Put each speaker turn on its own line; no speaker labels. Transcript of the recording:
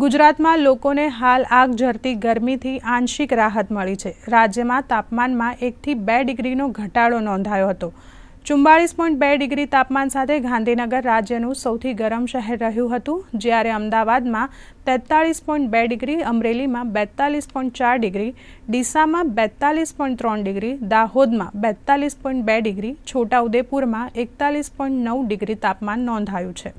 ગુજરાતમાં લોકોને હાલ આગ ઝરતી ગરમીથી આંશિક રાહત મળી છે રાજ્યમાં તાપમાનમાં એકથી બે ડિગ્રીનો ઘટાડો નોંધાયો હતો ચુમ્બાળીસ પોઈન્ટ બે ડિગ્રી તાપમાન સાથે ગાંધીનગર રાજ્યનું સૌથી ગરમ શહેર રહ્યું હતું જ્યારે અમદાવાદમાં તેતાળીસ પોઈન્ટ બે ડિગ્રી અમરેલીમાં બેતાલીસ પોઈન્ટ ચાર ડિગ્રી ડીસામાં બેતાલીસ પોઈન્ટ ત્રણ ડિગ્રી દાહોદમાં બેતાલીસ પોઈન્ટ બે ડિગ્રી છોટાઉદેપુરમાં એકતાલીસ પોઈન્ટ નવ ડિગ્રી તાપમાન નોંધાયું છે